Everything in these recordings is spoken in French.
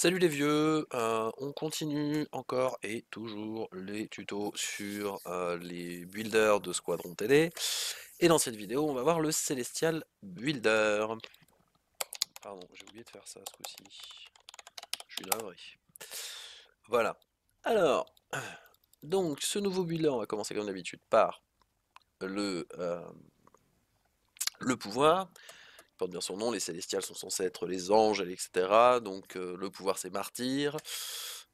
Salut les vieux, euh, on continue encore et toujours les tutos sur euh, les builders de Squadron TD. Et dans cette vidéo, on va voir le Celestial Builder. Pardon, j'ai oublié de faire ça ce coup-ci. Je suis navré. Voilà. Alors, donc ce nouveau builder, on va commencer comme d'habitude par le, euh, le pouvoir porte bien son nom, les célestials sont censés être les anges, etc. Donc euh, le pouvoir c'est martyr.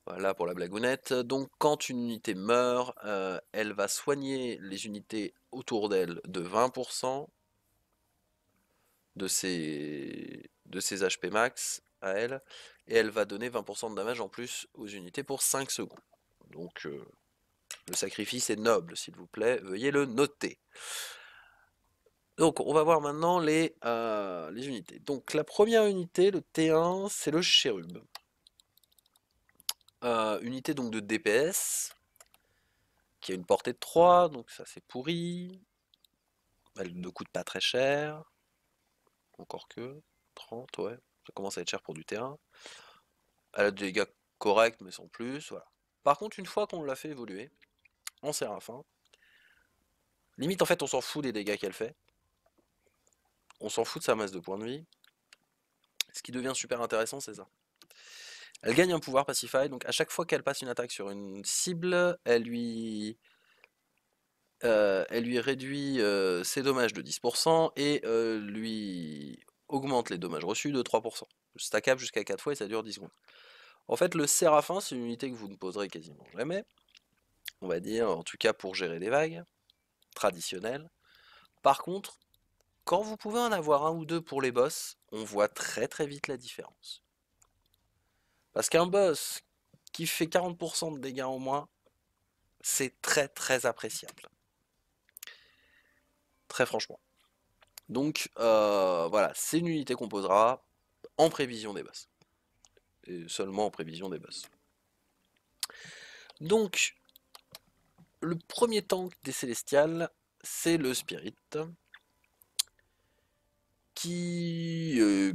Voilà pour la blagounette. Donc quand une unité meurt, euh, elle va soigner les unités autour d'elle de 20% de ses, de HP max à elle. Et elle va donner 20% de damage en plus aux unités pour 5 secondes. Donc euh, le sacrifice est noble, s'il vous plaît, veuillez le noter. Donc, on va voir maintenant euh, les, unités. Donc, la première unité, le T1, c'est le chérub. Euh, unité donc de DPS, qui a une portée de 3, donc ça c'est pourri. Elle ne coûte pas très cher. Encore que, 30, ouais. Ça commence à être cher pour du T1. Elle a des dégâts corrects, mais sans plus, voilà. Par contre, une fois qu'on l'a fait évoluer, on à fin. limite en fait on s'en fout des dégâts qu'elle fait on s'en fout de sa masse de points de vie. Ce qui devient super intéressant, c'est ça. Elle gagne un pouvoir Pacify, donc à chaque fois qu'elle passe une attaque sur une cible, elle lui, euh, elle lui réduit euh, ses dommages de 10% et euh, lui augmente les dommages reçus de 3%. Stackable jusqu'à 4 fois et ça dure 10 secondes. En fait, le séraphin, c'est une unité que vous ne poserez quasiment jamais. On va dire, en tout cas pour gérer les vagues traditionnelles. Par contre, quand vous pouvez en avoir un ou deux pour les boss, on voit très très vite la différence. Parce qu'un boss qui fait 40% de dégâts en moins, c'est très très appréciable. Très franchement. Donc euh, voilà, c'est une unité qu'on posera en prévision des boss. Et seulement en prévision des boss. Donc, le premier tank des Célestials, c'est le Spirit qui euh,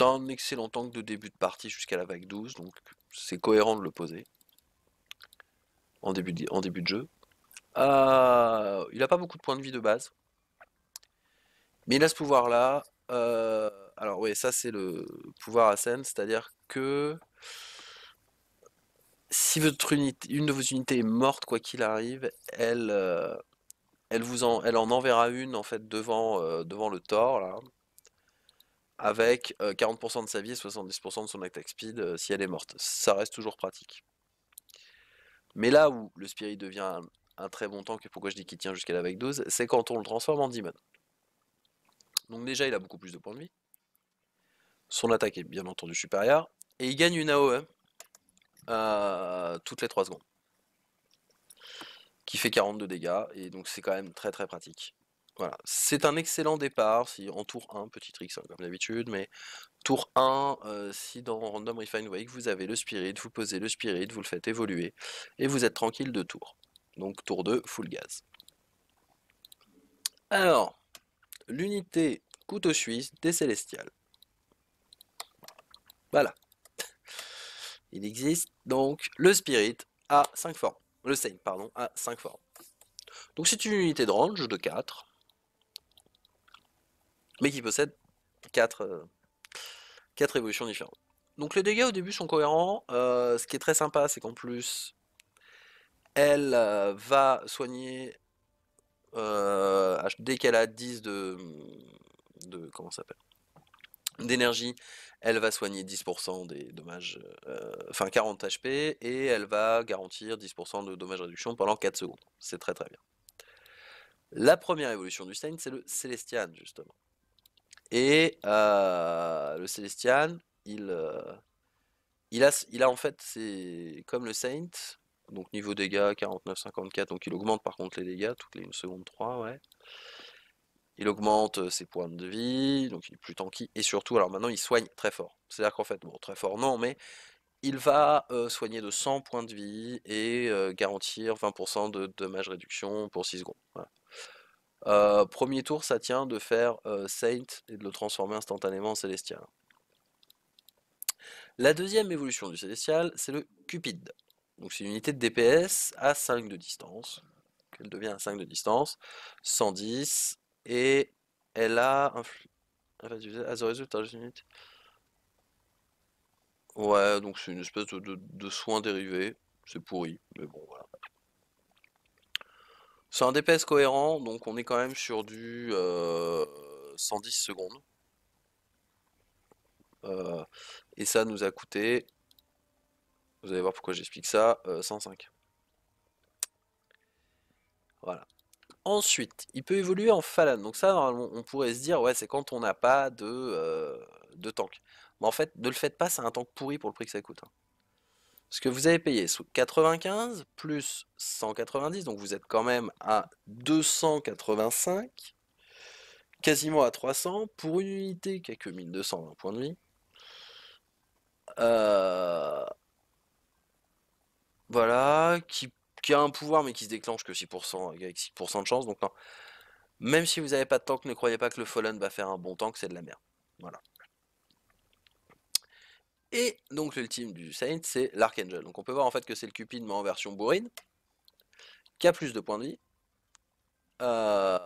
un excellent tank de début de partie jusqu'à la vague 12, donc c'est cohérent de le poser en début de, en début de jeu. Euh, il a pas beaucoup de points de vie de base. Mais il a ce pouvoir-là. Euh, alors oui, ça c'est le pouvoir à scène, c'est-à-dire que si votre unité, une de vos unités est morte, quoi qu'il arrive, elle, elle, vous en, elle en enverra une en fait devant, devant le tort. Là avec 40% euh, de sa vie et 70% de son attack speed euh, si elle est morte. Ça reste toujours pratique. Mais là où le Spirit devient un, très bon tank, et pourquoi je dis qu'il tient jusqu'à la vague 12, c'est quand on le transforme en Demon. Donc déjà, il a beaucoup plus de points de vie. Son attaque est bien entendu supérieure. Et il gagne une AOE euh, toutes les 3 secondes. Qui fait 42 dégâts, et donc c'est quand même très très pratique. Voilà, c'est un excellent départ si en tour 1, petit trick comme d'habitude, mais tour 1, euh, si dans Random Refine Wake vous avez le spirit, vous posez le spirit, vous le faites évoluer, et vous êtes tranquille de tour. Donc tour 2, full gaz. Alors, l'unité couteau suisse des célestials. Voilà. Il existe donc le spirit à 5 formes. Le Saint, pardon, à 5 formes. Donc c'est une unité de range de 4 mais qui possède 4, euh, évolutions différentes. Donc les dégâts au début sont cohérents. Euh, ce qui est très sympa, c'est qu'en plus, elle euh, va soigner dès qu'elle a 10 de, de comment s'appelle d'énergie, elle va soigner 10% des dommages, enfin 40 HP, et elle va garantir 10% de dommages réduction pendant 4 secondes. C'est très très bien. La première évolution du Stain, c'est le Celestian, justement. Et euh, le Célestial, il, euh, il, a, en fait, c'est comme le Saint, donc niveau dégâts 49-54, donc il augmente par contre les dégâts toutes les 1 seconde 3, ouais. Il augmente euh, ses points de vie, donc il est plus tanky, et surtout, alors maintenant il soigne très fort. C'est-à-dire qu'en fait, bon, très fort non, mais il va soigner de 100 points de vie et garantir 20% de dommage réduction pour 6 secondes. Voilà. Euh, premier tour, ça tient de faire euh, Saint et de le transformer instantanément en Célestial. La deuxième évolution du Célestial, c'est le Cupid. Donc c'est une unité de DPS à 5 de distance. elle devient à 5 de distance, 110, et elle a... As a result, Ouais, donc c'est une espèce de, de soin dérivé. C'est pourri, mais bon, voilà. C'est un DPS cohérent, donc on est quand même sur du 110 euh, secondes. Euh, et ça nous a coûté, vous allez voir pourquoi j'explique ça, 105. Euh, voilà. Ensuite, il peut évoluer en Falan. Donc ça, normalement, on pourrait se dire, ouais, c'est quand on n'a pas de, de tank. Mais en fait, ne le faites pas, c'est un tank pourri pour le prix que ça coûte. Hein. Ce que vous avez payé, sous 95 plus 190, donc vous êtes quand même à 285, quasiment à 300, pour une unité qui a que 1200 points de vie. Euh, voilà, qui, a un pouvoir mais qui se déclenche que 6%, avec 6% de chance, donc Même si vous n'avez pas de tank, ne croyez pas que le Fallen va faire un bon tank, c'est de la merde. Voilà. Et donc l'ultime du Saint, c'est l'Archangel. Donc on peut voir en fait que c'est le Cupid, mais en version bourrine, qui a plus de points de vie, euh,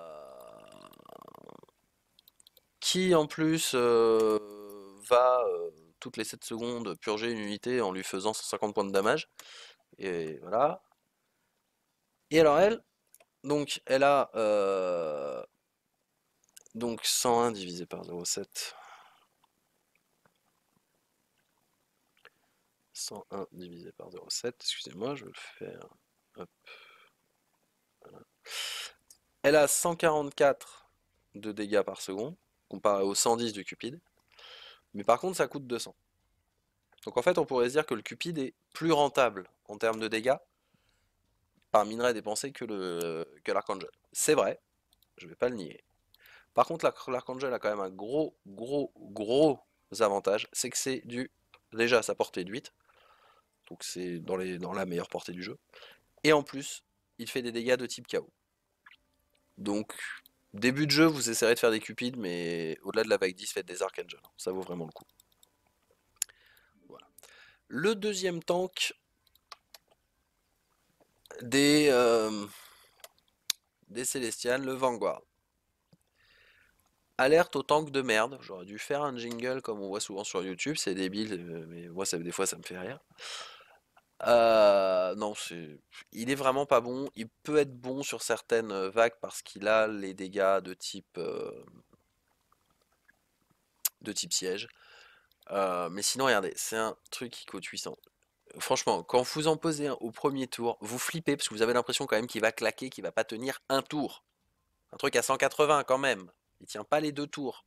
qui en plus euh, va euh, toutes les 7 secondes purger une unité en lui faisant 150 points de damage. Et voilà. Et alors elle, donc elle a donc 101 divisé par 0,7. 101 divisé par 0,7. Excusez-moi, je vais le faire. Hein. Elle a 144 de dégâts par seconde, comparé aux 110 du Cupid. Mais par contre, ça coûte 200. Donc en fait, on pourrait se dire que le Cupid est plus rentable en termes de dégâts par minerai dépensé que le Que C'est vrai, je ne vais pas le nier. Par contre, l'Archangel a quand même un gros, gros, gros avantage, c'est que c'est dû déjà à sa portée de 8, donc c'est dans, la meilleure portée du jeu. Et en plus, il fait des dégâts de type KO. Donc, début de jeu, vous essaierez de faire des cupides, mais au-delà de la vague 10, faites des Archangels. Ça vaut vraiment le coup. Le deuxième tank des, euh, des le Vanguard. Alerte au tank de merde. J'aurais dû faire un jingle comme on voit souvent sur YouTube. C'est débile, euh, mais moi, des fois, ça me fait rire non, il est vraiment pas bon. Il peut être bon sur certaines vagues parce qu'il a les dégâts de type de type siège. mais sinon, regardez, c'est un truc qui coûte 800. Franchement, quand vous en posez un au premier tour, vous flippez parce que vous avez l'impression quand même qu'il va claquer, qu'il va pas tenir un tour. Un truc à 180 quand même. Il tient pas les deux tours.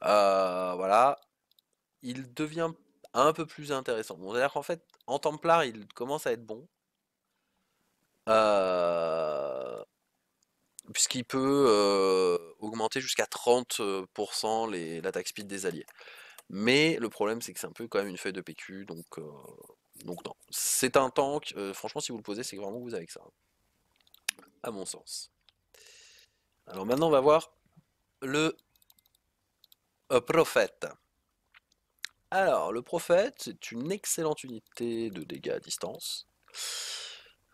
voilà. Il devient un peu plus intéressant. Bon, c'est-à-dire qu'en fait, en Templar, il commence à être bon. Euh, puisqu'il peut euh, augmenter jusqu'à 30% euh, les, l'attaque speed des alliés. Mais le problème, c'est que c'est un peu quand même une feuille de PQ, donc, donc non. C'est un tank, franchement, si vous le posez, c'est vraiment vous avec ça. Hein. À mon sens. Alors maintenant, on va voir le prophète. Alors, le prophète, c'est une excellente unité de dégâts à distance.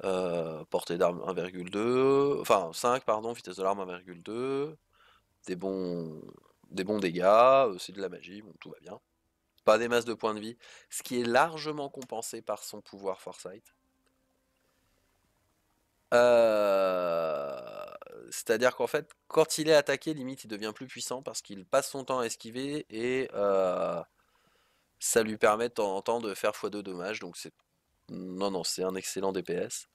Euh, portée d'arme 1,2, enfin 5, pardon, vitesse de l'arme 1,2, des bons, des bons dégâts, euh, c'est de la magie, bon, tout va bien. Pas des masses de points de vie, ce qui est largement compensé par son pouvoir Foresight. Euh, c'est-à-dire qu'en fait, quand il est attaqué, limite, il devient plus puissant parce qu'il passe son temps à esquiver et ça lui permet de en temps de faire x2 dommages. Donc c'est. Non, non, c'est un excellent DPS.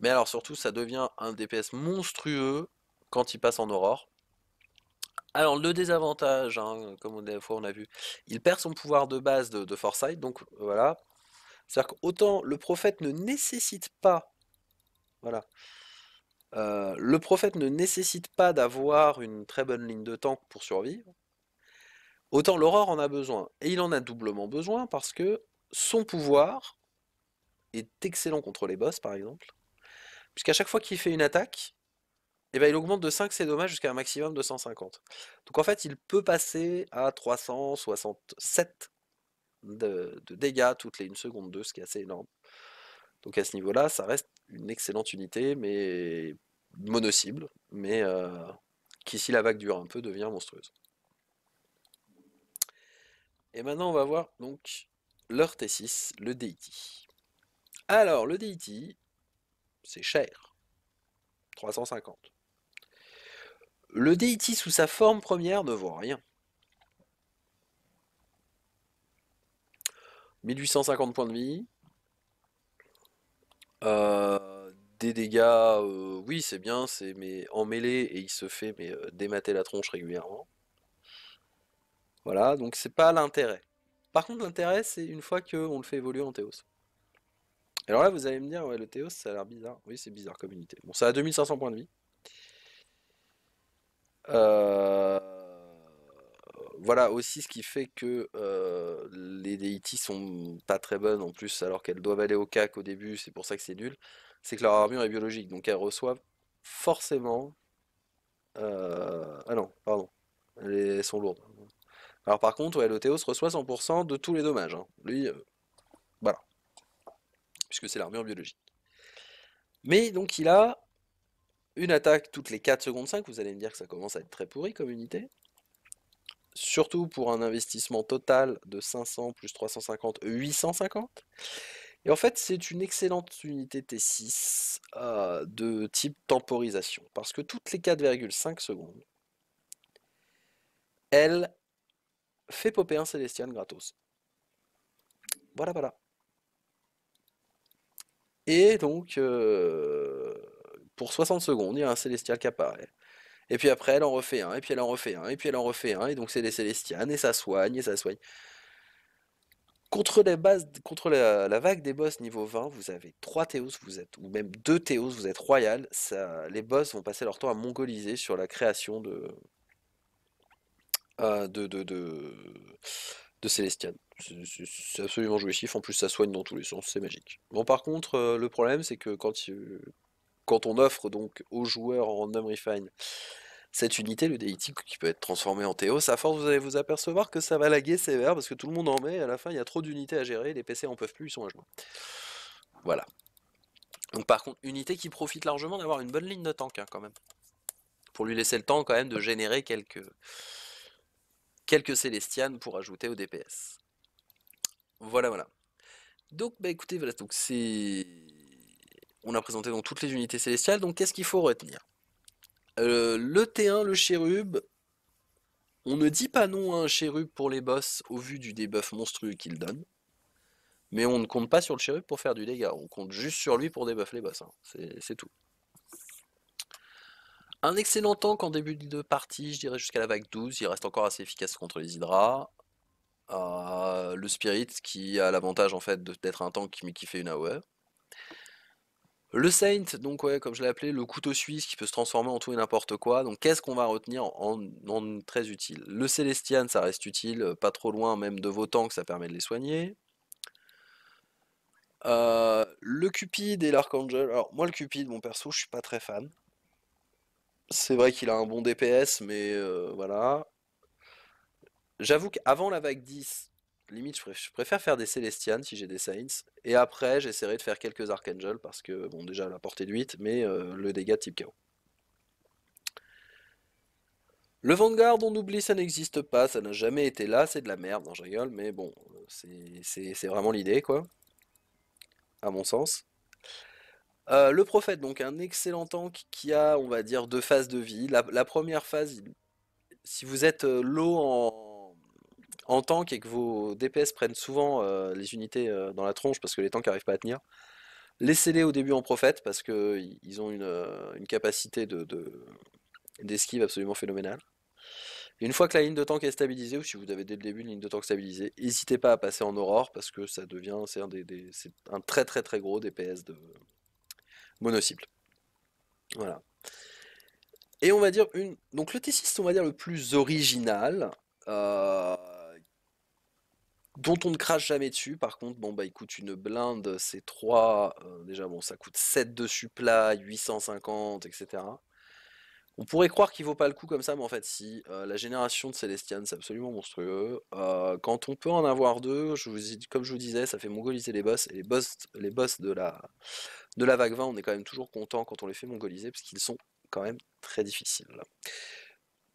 Mais alors surtout, ça devient un DPS monstrueux quand il passe en aurore. Alors le désavantage, hein, comme on, des fois on a vu, il perd son pouvoir de base de, de Foresight, donc voilà. C'est-à-dire qu'autant le prophète ne nécessite pas, voilà, euh, le prophète ne nécessite pas d'avoir une très bonne ligne de tank pour survivre, Autant l'aurore en a besoin. Et il en a doublement besoin parce que son pouvoir est excellent contre les boss, par exemple. Puisqu'à chaque fois qu'il fait une attaque, eh ben, il augmente de 5 ses dommages jusqu'à un maximum de 150. Donc en fait, il peut passer à 367 de, dégâts toutes les 1 seconde 2, ce qui est assez énorme. Donc à ce niveau-là, ça reste une excellente unité, mais mono-cible, mais euh, qui, si la vague dure un peu, devient monstrueuse. Et maintenant, on va voir donc leur T6, le Deity. Alors, le Deity, c'est cher. 350. Le Deity, sous sa forme première ne vaut rien. 1850 points de vie. Euh, des dégâts, euh, oui c'est bien, c'est mais en mêlée et il se fait mais, euh, démater la tronche régulièrement. Voilà, donc c'est pas l'intérêt. Par contre, l'intérêt, c'est une fois qu'on le fait évoluer en Théos. Alors là, vous allez me dire, ouais, le Théos, ça a l'air bizarre. Oui, c'est bizarre comme unité. Bon, ça a 2500 points de vie. Euh, voilà aussi ce qui fait que euh, les ne sont pas très bonnes en plus, alors qu'elles doivent aller au cac au début, c'est pour ça que c'est nul. C'est que leur armure est biologique, donc elles reçoivent forcément. Euh, ah non, pardon, elles sont lourdes. Alors par contre, l'OTO le reçoit 100% de tous les dommages. Hein. Lui, euh, voilà. Puisque c'est l'armure biologique. Mais donc il a une attaque toutes les 4 secondes 5. Vous allez me dire que ça commence à être très pourri comme unité. Surtout pour un investissement total de 500 plus 350, 850. Et en fait, c'est une excellente unité T6 euh, de type temporisation. Parce que toutes les 4,5 secondes, elle fait popper un Célestian gratos. Voilà, voilà. Et donc, euh, pour 60 secondes, il y a un Celestial qui apparaît. Et puis après, elle en refait un, et puis elle en refait un, et puis elle en refait un, et donc c'est des Célestianes, et ça soigne, et ça soigne. Contre, bases, contre la, vague des boss niveau 20, vous avez 3 Théos, vous êtes, ou même 2 Théos, vous êtes royal. les boss vont passer leur temps à mongoliser sur la création de, de, de, de Célestian. C'est absolument jouissif, en plus ça soigne dans tous les sens, c'est magique. Bon par contre, euh, le problème c'est que quand, quand on offre donc aux joueurs en random refine cette unité, le deity qui peut être transformé en Théos, à force vous allez vous apercevoir que ça va laguer sévère parce que tout le monde en met, à la fin il y a trop d'unités à gérer, les PC en peuvent plus, ils sont à jouer. Voilà. Donc par contre, unité qui profite largement d'avoir une bonne ligne de tank hein, quand même. Pour lui laisser le temps quand même de générer quelques, quelques Célestianes pour ajouter au DPS. Voilà, voilà. Donc, bah écoutez, donc c'est... On a présenté dans toutes les unités célestiales, donc qu'est-ce qu'il faut retenir euh, Le T1, le chérub, on ne dit pas non à un chérub pour les boss au vu du debuff monstrueux qu'il donne, mais on ne compte pas sur le chérub pour faire du dégât, on compte juste sur lui pour debuff les boss, hein. c'est tout. Un excellent tank en début de partie, je dirais jusqu'à la vague 12. Il reste encore assez efficace contre les Hydras. Euh, le Spirit qui a l'avantage en fait d'être un tank qui fait une hour e. Le Saint, donc ouais, comme je l'ai appelé, le couteau suisse qui peut se transformer en tout et n'importe quoi. Donc qu'est-ce qu'on va retenir en, très utile Le Célestian, ça reste utile, euh, pas trop loin même de vos tanks, ça permet de les soigner. Euh, le Cupide et l'Archangel. Alors moi le Cupide, mon perso, je suis pas très fan. C'est vrai qu'il a un bon DPS, mais euh, voilà. J'avoue qu'avant la vague 10, limite, je, préfère faire des célestian si j'ai des Saints. Et après, j'essaierai de faire quelques Archangels, parce que, bon, déjà la portée de 8, mais euh, le dégât type KO. Le Vanguard, on oublie, ça n'existe pas, ça n'a jamais été là, c'est de la merde, non, hein, je rigole, mais bon, c'est vraiment l'idée, quoi. À mon sens. Euh, le prophète, donc un excellent tank qui a, on va dire, deux phases de vie. La, première phase, si vous êtes euh, low en, en, tank et que vos DPS prennent souvent euh, les unités dans la tronche parce que les tanks n'arrivent pas à tenir, laissez-les au début en prophète parce qu'ils ont une, capacité de, d'esquive absolument phénoménale. Et une fois que la ligne de tank est stabilisée, ou si vous avez dès le début une ligne de tank stabilisée, n'hésitez pas à passer en aurore parce que ça devient, c'est un, des, un très très très gros DPS de, Monocycle. Voilà. Et on va dire une. Donc le T6, on va dire le plus original. Euh, dont on ne crache jamais dessus. Par contre, bon bah il coûte une blinde, c'est 3. Euh, déjà bon, ça coûte 7 de supply, 850, etc. On pourrait croire qu'il vaut pas le coup comme ça, mais en fait, si. Euh, la génération de Célestian, c'est absolument monstrueux. Euh, quand on peut en avoir deux, je vous, comme je vous disais, ça fait mongoliser les boss. Et les boss, les boss de, la, de la vague 20, on est quand même toujours content quand on les fait mongoliser, parce qu'ils sont quand même très difficiles.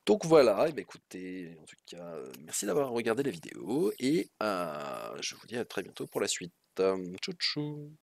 Donc voilà, et eh ben, écoutez, en tout cas, merci d'avoir regardé la vidéo, et euh, je vous dis à très bientôt pour la suite. Tchou tchou